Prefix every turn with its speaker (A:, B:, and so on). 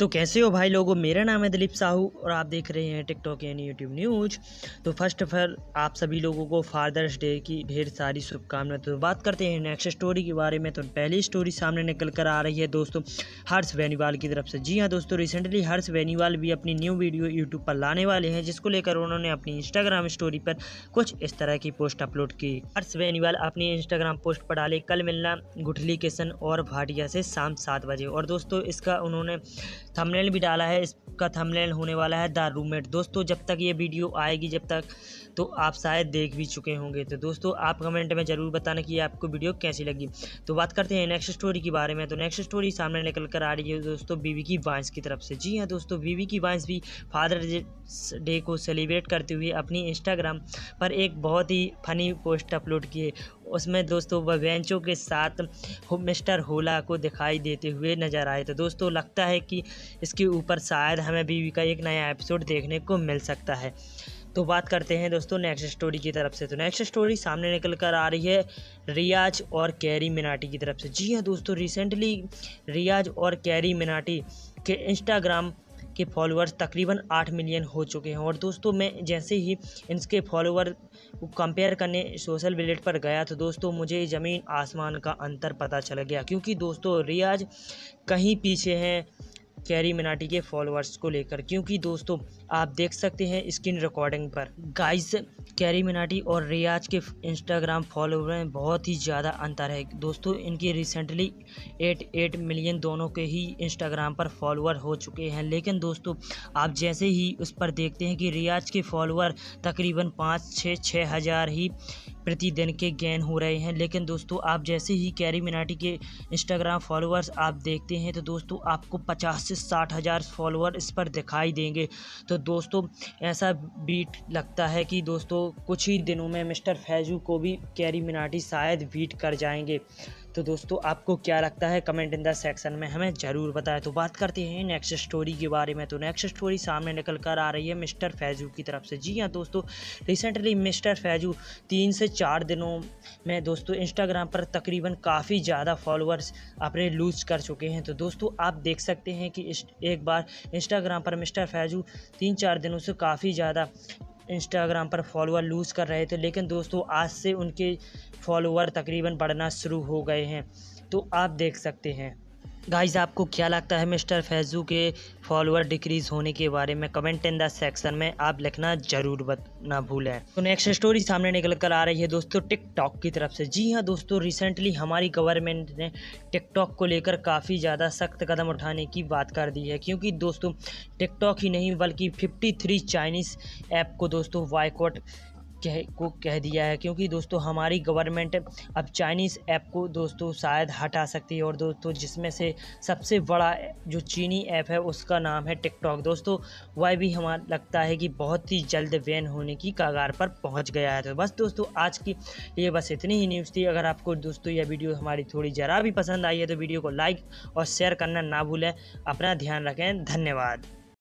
A: तो कैसे हो भाई लोगों मेरा नाम है दिलीप साहू और आप देख रहे हैं टिकटॉक यानी यूट्यूब न्यूज तो फर्स्ट ऑफ ऑल आप सभी लोगों को फादर्स डे की ढेर सारी शुभकामनाएं तो बात करते हैं नेक्स्ट स्टोरी के बारे में तो पहली स्टोरी सामने निकल कर आ रही है दोस्तों हर्ष वेनीवाल की तरफ से जी हाँ दोस्तों रिसेंटली हर्ष वेनीवाल भी अपनी न्यू वीडियो यूट्यूब पर लाने वाले हैं जिसको लेकर उन्होंने अपनी इंस्टाग्राम स्टोरी पर कुछ इस तरह की पोस्ट अपलोड की हर्ष वेनीवाल अपनी इंस्टाग्राम पोस्ट पर डाले कल मिलना गुठली किशन और भाटिया से शाम सात बजे और दोस्तों इसका उन्होंने थंबनेल भी डाला है इसका थंबनेल होने वाला है द रूममेट दोस्तों जब तक ये वीडियो आएगी जब तक तो आप शायद देख भी चुके होंगे तो दोस्तों आप कमेंट में ज़रूर बताना कि आपको वीडियो कैसी लगी तो बात करते हैं नेक्स्ट स्टोरी के बारे में तो नेक्स्ट स्टोरी सामने निकल कर आ रही है दोस्तों बीवी की वाइंस की तरफ से जी हाँ दोस्तों बीवी की वाइंस भी फादर डे को सेलिब्रेट करते हुए अपनी इंस्टाग्राम पर एक बहुत ही फ़नी पोस्ट अपलोड किए उसमें दोस्तों वह बेंचों के साथ मिस्टर होला को दिखाई देते हुए नजर आए तो दोस्तों लगता है कि इसके ऊपर शायद हमें बीवी का एक नया एपिसोड देखने को मिल सकता है तो बात करते हैं दोस्तों नेक्स्ट स्टोरी की तरफ से तो नेक्स्ट स्टोरी सामने निकल कर आ रही है रियाज और कैरी मिनाटी की तरफ से जी हाँ दोस्तों रिसेंटली रियाज और कैरी मिनाटी के इंस्टाग्राम के फॉलोअर्स तकरीबन आठ मिलियन हो चुके हैं और दोस्तों मैं जैसे ही इनके फॉलोअर कंपेयर करने सोशल विलेट पर गया तो दोस्तों मुझे ज़मीन आसमान का अंतर पता चल गया क्योंकि दोस्तों रियाज कहीं पीछे हैं कैरी मिनाटी के फॉलोअर्स को लेकर क्योंकि दोस्तों आप देख सकते हैं स्क्रीन रिकॉर्डिंग पर गाइस कैरी मिनाटी और रियाज के इंस्टाग्राम फॉलोअर में बहुत ही ज़्यादा अंतर है दोस्तों इनके रिसेंटली एट एट मिलियन दोनों के ही इंस्टाग्राम पर फॉलोअर हो चुके हैं लेकिन दोस्तों आप जैसे ही उस पर देखते हैं कि रियाज के फॉलोअर तकरीबन पाँच छः छः हज़ार ही प्रतिदिन के गेन हो रहे हैं लेकिन दोस्तों आप जैसे ही कैरी मिनाटी के इंस्टाग्राम फॉलोअर्स आप देखते हैं तो दोस्तों आपको पचास से साठ हज़ार फॉलोअर इस पर दिखाई देंगे तो दोस्तों ऐसा बीट लगता है कि दोस्तों कुछ ही दिनों में मिस्टर फैजू को भी कैरी मिनाटी शायद बीट कर जाएंगे तो दोस्तों आपको क्या लगता है कमेंट इन द सेक्शन में हमें ज़रूर बताएं तो बात करते हैं नेक्स्ट स्टोरी के बारे में तो नेक्स्ट स्टोरी सामने निकल कर आ रही है मिस्टर फैजू की तरफ से जी हाँ दोस्तों रिसेंटली मिस्टर फैजू तीन से चार दिनों में दोस्तों इंस्टाग्राम पर तकरीबन काफ़ी ज़्यादा फॉलोअर्स अपने लूज़ कर चुके हैं तो दोस्तों आप देख सकते हैं कि एक बार इंस्टाग्राम पर मिस्टर फैजू तीन चार दिनों से काफ़ी ज़्यादा इंस्टाग्राम पर फॉलोअर लूज़ कर रहे थे लेकिन दोस्तों आज से उनके फॉलोअर तकरीबन बढ़ना शुरू हो गए हैं तो आप देख सकते हैं गाइज आपको क्या लगता है मिस्टर फैजू के फॉलोअर डिक्रीज़ होने के बारे में कमेंट इन द सेक्शन में आप लिखना ज़रूर बत ना भूलें तो नेक्स्ट स्टोरी सामने निकल कर आ रही है दोस्तों टिकटॉक की तरफ से जी हाँ दोस्तों रिसेंटली हमारी गवर्नमेंट ने टिकटॉक को लेकर काफ़ी ज़्यादा सख्त कदम उठाने की बात कर दी है क्योंकि दोस्तों टिकटॉक ही नहीं बल्कि फिफ्टी थ्री चाइनीज़ ऐप को दोस्तों वाइकआउट कह को कह दिया है क्योंकि दोस्तों हमारी गवर्नमेंट अब चाइनीज़ ऐप को दोस्तों शायद हटा सकती है और दोस्तों जिसमें से सबसे बड़ा जो चीनी ऐप है उसका नाम है टिकटॉक दोस्तों वह भी हमारा लगता है कि बहुत ही जल्द बैन होने की कागार पर पहुंच गया है तो बस दोस्तों आज की ये बस इतनी ही न्यूज़ थी अगर आपको दोस्तों यह वीडियो हमारी थोड़ी ज़रा भी पसंद आई है तो वीडियो को लाइक और शेयर करना ना भूलें अपना ध्यान रखें धन्यवाद